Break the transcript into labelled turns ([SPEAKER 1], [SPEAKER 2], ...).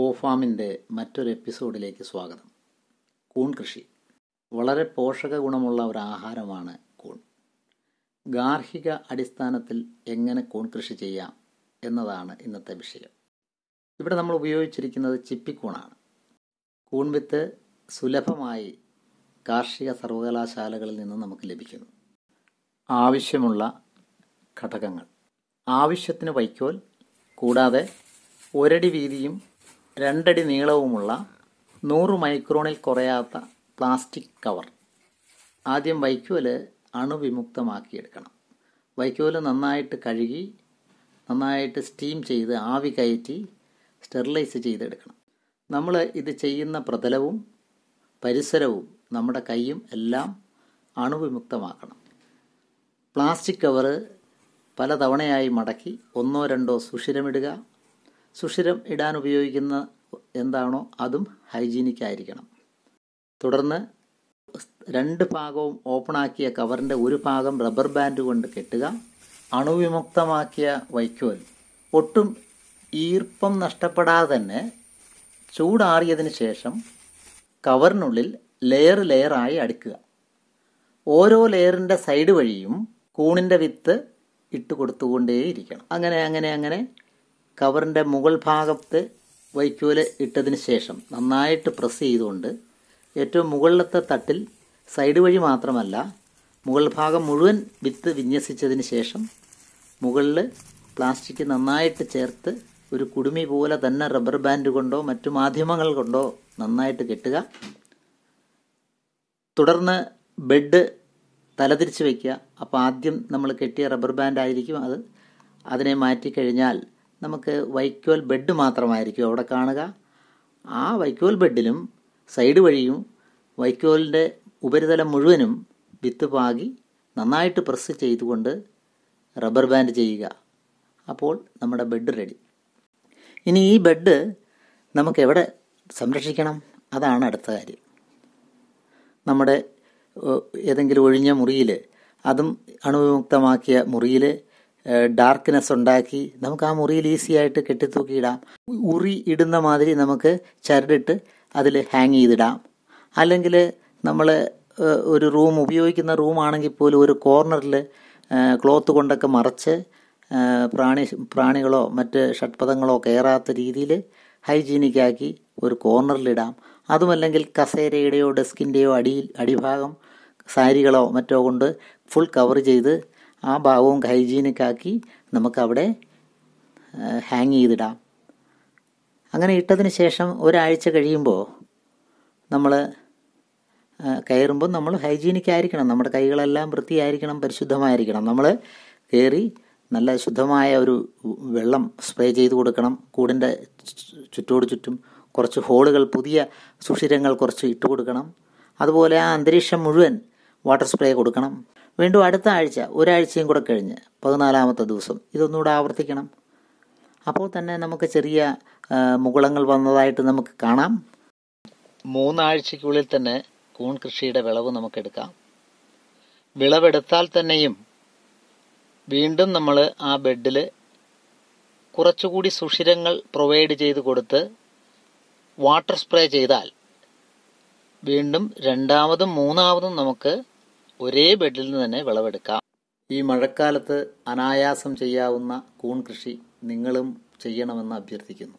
[SPEAKER 1] ഓഫാമിൻ്റെ മറ്റൊരു എപ്പിസോഡിലേക്ക് സ്വാഗതം കൂൺ കൃഷി വളരെ പോഷക ഗുണമുള്ള ഒരു ആഹാരമാണ് കൂൺ ഗാർഹിക അടിസ്ഥാനത്തിൽ എങ്ങനെ കൂൺ കൃഷി ചെയ്യാം എന്നതാണ് ഇന്നത്തെ വിഷയം ഇവിടെ നമ്മൾ ഉപയോഗിച്ചിരിക്കുന്നത് ചിപ്പിക്കൂണാണ് കൂൺ വിത്ത് സുലഭമായി കാർഷിക സർവകലാശാലകളിൽ നിന്ന് നമുക്ക് ലഭിക്കുന്നു ആവശ്യമുള്ള ഘടകങ്ങൾ ആവശ്യത്തിന് വൈക്കോൽ കൂടാതെ ഒരടി വീതിയും രണ്ടടി നീളവുമുള്ള നൂറ് മൈക്രോണിൽ കുറയാത്ത പ്ലാസ്റ്റിക് കവർ ആദ്യം വൈക്കോല് അണുവിമുക്തമാക്കിയെടുക്കണം വൈക്കോല് നന്നായിട്ട് കഴുകി നന്നായിട്ട് സ്റ്റീം ചെയ്ത് ആവി കയറ്റി സ്റ്റെറിലൈസ് ചെയ്തെടുക്കണം നമ്മൾ ഇത് ചെയ്യുന്ന പ്രതലവും പരിസരവും നമ്മുടെ കൈയും എല്ലാം അണുവിമുക്തമാക്കണം പ്ലാസ്റ്റിക് കവറ് തവണയായി മടക്കി ഒന്നോ രണ്ടോ സുഷിരമിടുക സുഷിരം ഇടാൻ ഉപയോഗിക്കുന്ന എന്താണോ അതും ഹൈജീനിക് ആയിരിക്കണം തുടർന്ന് രണ്ട് ഭാഗവും ഓപ്പണാക്കിയ കവറിൻ്റെ ഒരു ഭാഗം റബ്ബർ ബാൻഡ് കൊണ്ട് കെട്ടുക അണുവിമുക്തമാക്കിയ വൈക്കോൽ ഒട്ടും ഈർപ്പം നഷ്ടപ്പെടാതെ തന്നെ ചൂടാറിയതിന് ശേഷം കവറിനുള്ളിൽ ലെയർ ലെയറായി അടുക്കുക ഓരോ ലെയറിൻ്റെ സൈഡ് വഴിയും കൂണിൻ്റെ വിത്ത് ഇട്ട് കൊടുത്തുകൊണ്ടേയിരിക്കണം അങ്ങനെ അങ്ങനെ അങ്ങനെ കവറിൻ്റെ മുകൾ ഭാഗത്ത് വൈക്കോൽ ഇട്ടതിന് ശേഷം നന്നായിട്ട് പ്രസ് ചെയ്തുകൊണ്ട് ഏറ്റവും മുകളിലത്തെ തട്ടിൽ സൈഡ് വഴി മാത്രമല്ല മുകൾ ഭാഗം മുഴുവൻ വിത്ത് വിന്യസിച്ചതിന് ശേഷം മുകളിൽ പ്ലാസ്റ്റിക് നന്നായിട്ട് ചേർത്ത് ഒരു കുടുമി പോലെ തന്നെ റബ്ബർ ബാൻഡ് കൊണ്ടോ മറ്റു മാധ്യമങ്ങൾ കൊണ്ടോ നന്നായിട്ട് കെട്ടുക തുടർന്ന് ബെഡ് തലതിരിച്ച് വയ്ക്കുക അപ്പോൾ ആദ്യം നമ്മൾ കെട്ടിയ റബ്ബർ ബാൻഡ് ആയിരിക്കും അത് അതിനെ മാറ്റിക്കഴിഞ്ഞാൽ നമുക്ക് വൈക്കോൽ ബെഡ് മാത്രമായിരിക്കും അവിടെ കാണുക ആ വൈക്കോൽ ബെഡിലും സൈഡ് വഴിയും വൈക്കോലിൻ്റെ ഉപരിതലം മുഴുവനും വിത്ത് പാകി നന്നായിട്ട് പ്രസ് ചെയ്തുകൊണ്ട് റബ്ബർ ബാൻഡ് ചെയ്യുക അപ്പോൾ നമ്മുടെ ബെഡ് റെഡി ഇനി ഈ ബെഡ് നമുക്ക് എവിടെ സംരക്ഷിക്കണം അതാണ് അടുത്ത കാര്യം നമ്മുടെ ഏതെങ്കിലും ഒഴിഞ്ഞ മുറിയിൽ അതും അണുവിമുക്തമാക്കിയ മുറിയിൽ ഡാർക്ക്നെസ് ഉണ്ടാക്കി നമുക്ക് ആ മുറിയിൽ ഈസി ആയിട്ട് കെട്ടിത്തൂക്കിയിടാം ഉറി ഇടുന്ന മാതിരി നമുക്ക് ചരടിട്ട് അതിൽ ഹാങ് ചെയ്തിടാം അല്ലെങ്കിൽ നമ്മൾ ഒരു റൂം ഉപയോഗിക്കുന്ന റൂമാണെങ്കിൽ പോലും ഒരു കോർണറിൽ ക്ലോത്ത് കൊണ്ടൊക്കെ മറച്ച് പ്രാണി പ്രാണികളോ മറ്റ് ഷഡ്പഥങ്ങളോ കയറാത്ത രീതിയിൽ ഹൈജീനിക്കാക്കി ഒരു കോർണറിലിടാം അതുമല്ലെങ്കിൽ കസേരയുടെയോ ഡെസ്കിൻ്റെയോ അടിയിൽ അടിഭാഗം സാരികളോ മറ്റോ കൊണ്ട് ഫുൾ കവർ ചെയ്ത് ആ ഭാവവും ആക്കി നമുക്കവിടെ ഹാങ് ചെയ്തിടാം അങ്ങനെ ഇട്ടതിന് ശേഷം ഒരാഴ്ച കഴിയുമ്പോൾ നമ്മൾ കയറുമ്പോൾ നമ്മൾ ഹൈജീനിക് ആയിരിക്കണം നമ്മുടെ കൈകളെല്ലാം വൃത്തിയായിരിക്കണം പരിശുദ്ധമായിരിക്കണം നമ്മൾ കയറി നല്ല ശുദ്ധമായ ഒരു വെള്ളം സ്പ്രേ ചെയ്ത് കൊടുക്കണം കൂടിൻ്റെ ചുറ്റോട് ചുറ്റും കുറച്ച് ഹോളുകൾ പുതിയ സുഷിരങ്ങൾ കുറച്ച് ഇട്ട് കൊടുക്കണം അതുപോലെ ആ അന്തരീക്ഷം മുഴുവൻ വാട്ടർ സ്പ്രേ കൊടുക്കണം വീണ്ടും അടുത്ത ആഴ്ച ഒരാഴ്ചയും കൂടെ കഴിഞ്ഞ് പതിനാലാമത്തെ ദിവസം ഇതൊന്നുകൂടെ ആവർത്തിക്കണം അപ്പോൾ തന്നെ നമുക്ക് ചെറിയ മുകുളങ്ങൾ വന്നതായിട്ട് നമുക്ക് കാണാം മൂന്നാഴ്ചയ്ക്കുള്ളിൽ തന്നെ കൂൺ കൃഷിയുടെ വിളവ് നമുക്കെടുക്കാം വിളവെടുത്താൽ തന്നെയും വീണ്ടും നമ്മൾ ആ ബെഡിൽ കുറച്ചുകൂടി സുഷിരങ്ങൾ പ്രൊവൈഡ് ചെയ്ത് കൊടുത്ത് വാട്ടർ സ്പ്രേ ചെയ്താൽ വീണ്ടും രണ്ടാമതും മൂന്നാമതും നമുക്ക് ഒരേ ബെഡിൽ നിന്ന് തന്നെ വിളവെടുക്കാം ഈ മഴക്കാലത്ത് അനായാസം ചെയ്യാവുന്ന കൂൺ കൃഷി നിങ്ങളും ചെയ്യണമെന്ന് അഭ്യർത്ഥിക്കുന്നു